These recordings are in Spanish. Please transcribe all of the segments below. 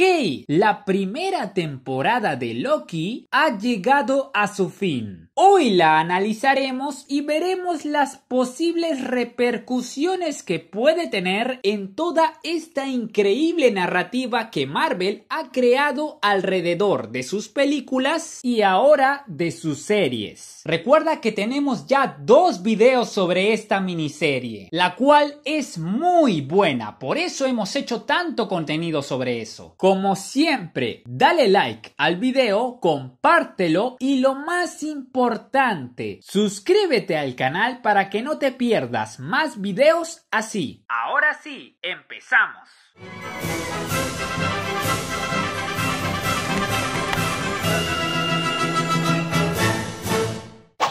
Ok, la primera temporada de Loki ha llegado a su fin. Hoy la analizaremos y veremos las posibles repercusiones que puede tener en toda esta increíble narrativa que Marvel ha creado alrededor de sus películas y ahora de sus series. Recuerda que tenemos ya dos videos sobre esta miniserie, la cual es muy buena, por eso hemos hecho tanto contenido sobre eso. Como siempre, dale like al video, compártelo y lo más importante importante. Suscríbete al canal para que no te pierdas más videos así. Ahora sí, empezamos.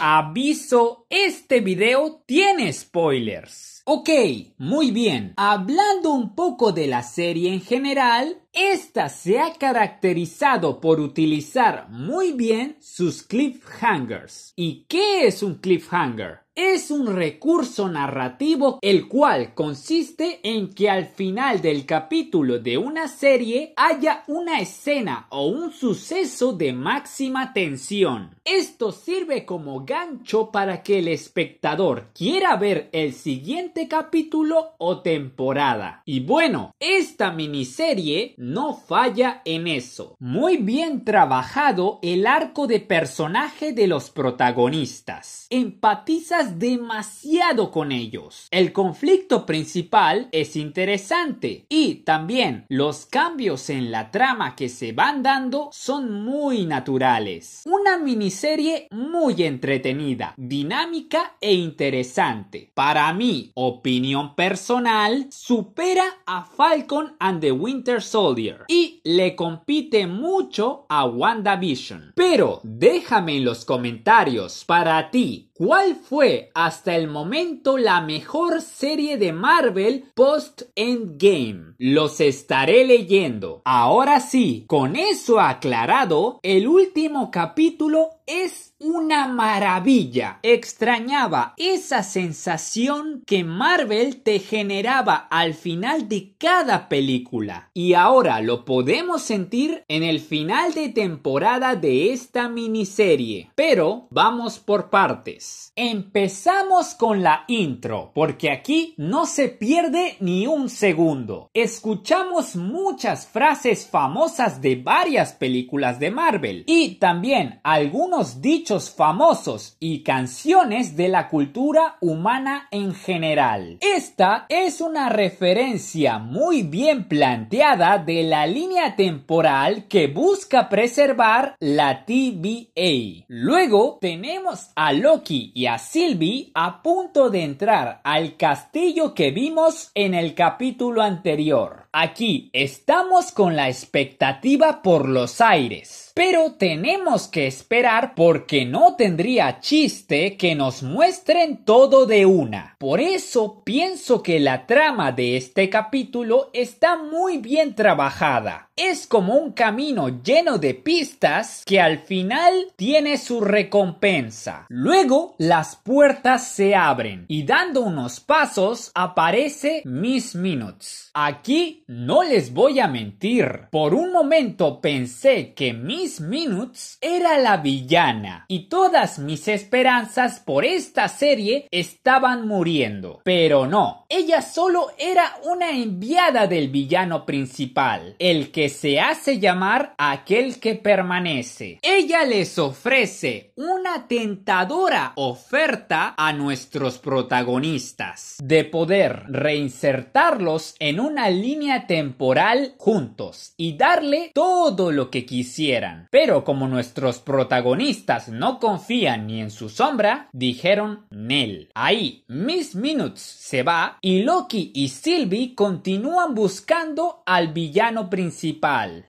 Aviso, este video tiene spoilers. Ok, muy bien. Hablando un poco de la serie en general, esta se ha caracterizado por utilizar muy bien sus cliffhangers. ¿Y qué es un cliffhanger? Es un recurso narrativo el cual consiste en que al final del capítulo de una serie haya una escena o un suceso de máxima tensión. Esto sirve como gancho para que el espectador quiera ver el siguiente este capítulo o temporada. Y bueno, esta miniserie no falla en eso. Muy bien trabajado el arco de personaje de los protagonistas. Empatizas demasiado con ellos. El conflicto principal es interesante y también los cambios en la trama que se van dando son muy naturales. Una miniserie muy entretenida, dinámica e interesante. Para mí, opinión personal, supera a Falcon and the Winter Soldier y le compite mucho a WandaVision. Pero déjame en los comentarios para ti cuál fue hasta el momento la mejor serie de Marvel post Endgame. Los estaré leyendo. Ahora sí, con eso aclarado, el último capítulo es una maravilla. Extrañaba esa sensación que Marvel te generaba al final de cada película. Y ahora lo podemos sentir en el final de temporada de esta miniserie. Pero vamos por partes. Empezamos con la intro, porque aquí no se pierde ni un segundo. Escuchamos muchas frases famosas de varias películas de Marvel y también algunos dichos famosos y canciones de la cultura humana en general. Esta es una referencia muy bien planteada de la línea temporal que busca preservar la TVA. Luego tenemos a Loki y a Sylvie a punto de entrar al castillo que vimos en el capítulo anterior. Aquí estamos con la expectativa por los aires. Pero tenemos que esperar porque no tendría chiste que nos muestren todo de una. Por eso pienso que la trama de este capítulo está muy bien trabajada es como un camino lleno de pistas que al final tiene su recompensa. Luego las puertas se abren y dando unos pasos aparece Miss Minutes. Aquí no les voy a mentir, por un momento pensé que Miss Minutes era la villana y todas mis esperanzas por esta serie estaban muriendo. Pero no, ella solo era una enviada del villano principal, el que se hace llamar aquel que permanece. Ella les ofrece una tentadora oferta a nuestros protagonistas de poder reinsertarlos en una línea temporal juntos y darle todo lo que quisieran. Pero como nuestros protagonistas no confían ni en su sombra, dijeron Nel. Ahí, Miss Minutes se va y Loki y Sylvie continúan buscando al villano principal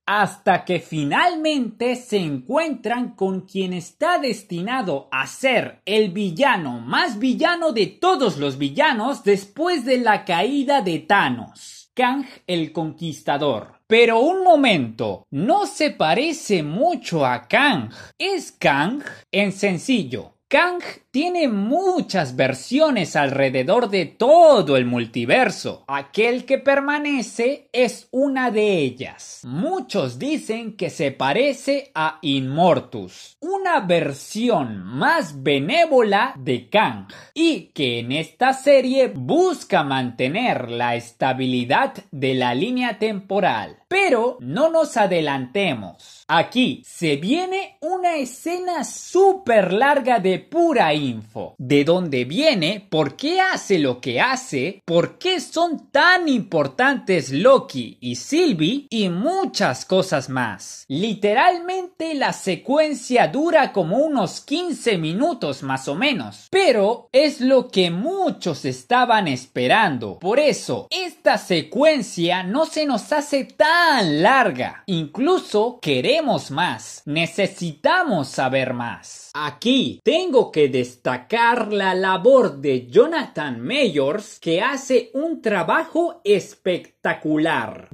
hasta que finalmente se encuentran con quien está destinado a ser el villano más villano de todos los villanos después de la caída de Thanos, Kang el Conquistador. Pero un momento, no se parece mucho a Kang. Es Kang en sencillo, Kang tiene muchas versiones alrededor de todo el multiverso. Aquel que permanece es una de ellas. Muchos dicen que se parece a Inmortus, una versión más benévola de Kang, y que en esta serie busca mantener la estabilidad de la línea temporal. Pero no nos adelantemos. Aquí se viene una escena súper larga de pura info. ¿De dónde viene? ¿Por qué hace lo que hace? ¿Por qué son tan importantes Loki y Sylvie? Y muchas cosas más. Literalmente la secuencia dura como unos 15 minutos más o menos. Pero es lo que muchos estaban esperando. Por eso, esta secuencia no se nos hace tan larga. Incluso queremos más, necesitamos saber más. Aquí tengo que destacar la labor de Jonathan Mayors que hace un trabajo espectacular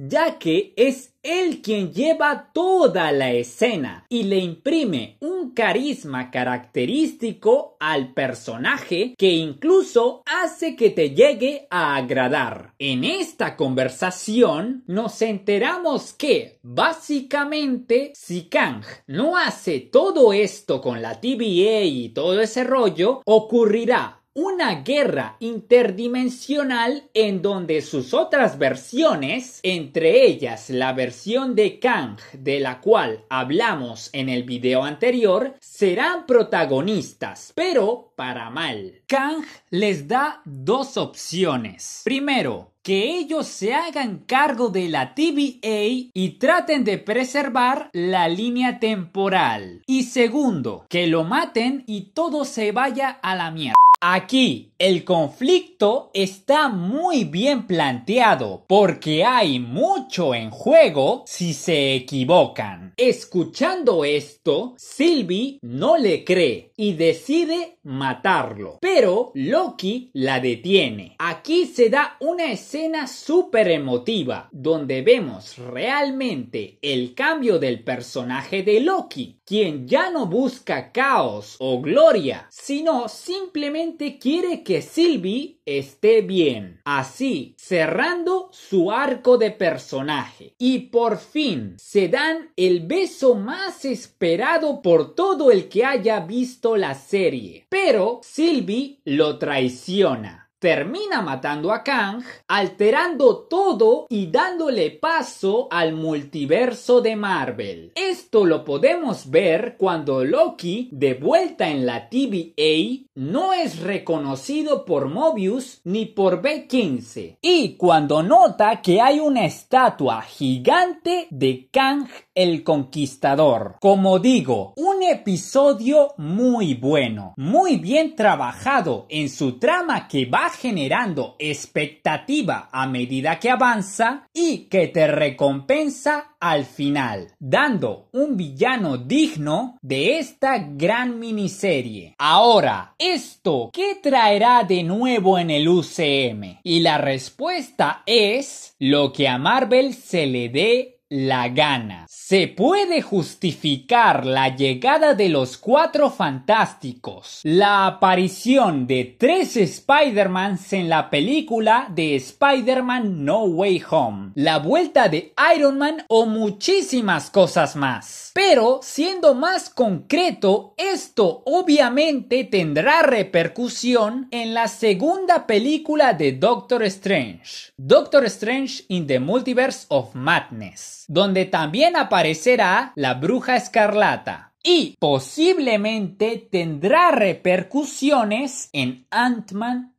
ya que es él quien lleva toda la escena y le imprime un carisma característico al personaje que incluso hace que te llegue a agradar. En esta conversación nos enteramos que básicamente si Kang no hace todo esto con la TVA y todo ese rollo, ocurrirá una guerra interdimensional en donde sus otras versiones, entre ellas la versión de Kang de la cual hablamos en el video anterior, serán protagonistas, pero para mal. Kang les da dos opciones. Primero, que ellos se hagan cargo de la TVA y traten de preservar la línea temporal. Y segundo, que lo maten y todo se vaya a la mierda. Aquí el conflicto está muy bien planteado porque hay mucho en juego si se equivocan. Escuchando esto, Sylvie no le cree y decide matarlo, pero Loki la detiene. Aquí se da una escena súper emotiva donde vemos realmente el cambio del personaje de Loki, quien ya no busca caos o gloria, sino simplemente quiere que Sylvie esté bien. Así, cerrando su arco de personaje. Y por fin se dan el beso más esperado por todo el que haya visto la serie. Pero Sylvie lo traiciona termina matando a Kang, alterando todo y dándole paso al multiverso de Marvel. Esto lo podemos ver cuando Loki, de vuelta en la TVA, no es reconocido por Mobius ni por B15. Y cuando nota que hay una estatua gigante de Kang el Conquistador. Como digo, un episodio muy bueno, muy bien trabajado en su trama que va generando expectativa a medida que avanza y que te recompensa al final, dando un villano digno de esta gran miniserie. Ahora, ¿esto qué traerá de nuevo en el UCM? Y la respuesta es lo que a Marvel se le dé la gana. Se puede justificar la llegada de los cuatro fantásticos, la aparición de tres Spider-Mans en la película de Spider-Man No Way Home, la vuelta de Iron Man o muchísimas cosas más. Pero siendo más concreto, esto obviamente tendrá repercusión en la segunda película de Doctor Strange, Doctor Strange in the Multiverse of Madness donde también aparecerá la bruja escarlata y posiblemente tendrá repercusiones en Ant-Man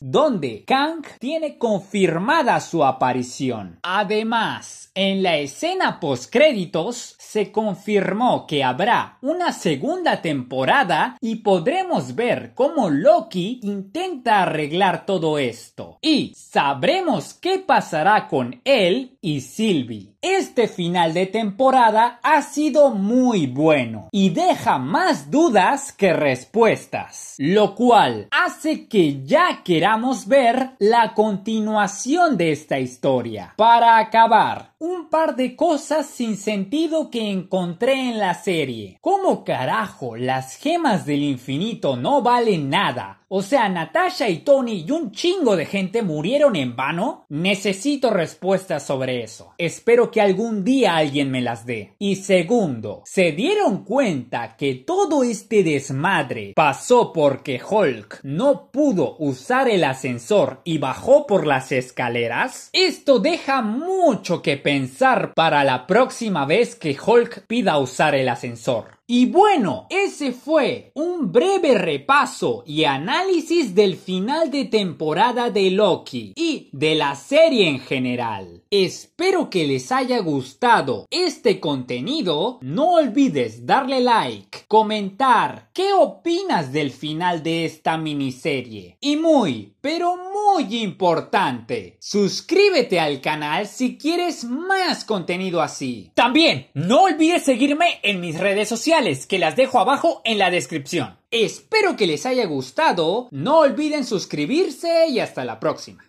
donde Kang tiene confirmada su aparición. Además, en la escena postcréditos se confirmó que habrá una segunda temporada y podremos ver cómo Loki intenta arreglar todo esto. Y sabremos qué pasará con él y Sylvie. Este final de temporada ha sido muy bueno y deja más dudas que respuestas, lo cual hace que ya queramos ver la continuación de esta historia. Para acabar, un par de cosas sin sentido que encontré en la serie. ¿Cómo carajo las gemas del infinito no valen nada? O sea, Natasha y Tony y un chingo de gente murieron en vano. Necesito respuestas sobre eso. Espero que algún día alguien me las dé. Y segundo, ¿se dieron cuenta que todo este desmadre pasó porque Hulk no pudo usar el ascensor y bajó por las escaleras? Esto deja mucho que pensar pensar para la próxima vez que Hulk pida usar el ascensor. Y bueno, ese fue un breve repaso y análisis del final de temporada de Loki y de la serie en general. Espero que les haya gustado este contenido. No olvides darle like, comentar qué opinas del final de esta miniserie. Y muy, pero muy importante, suscríbete al canal si quieres más contenido así. También, no olvides seguirme en mis redes sociales, que las dejo abajo en la descripción. Espero que les haya gustado. No olviden suscribirse y hasta la próxima.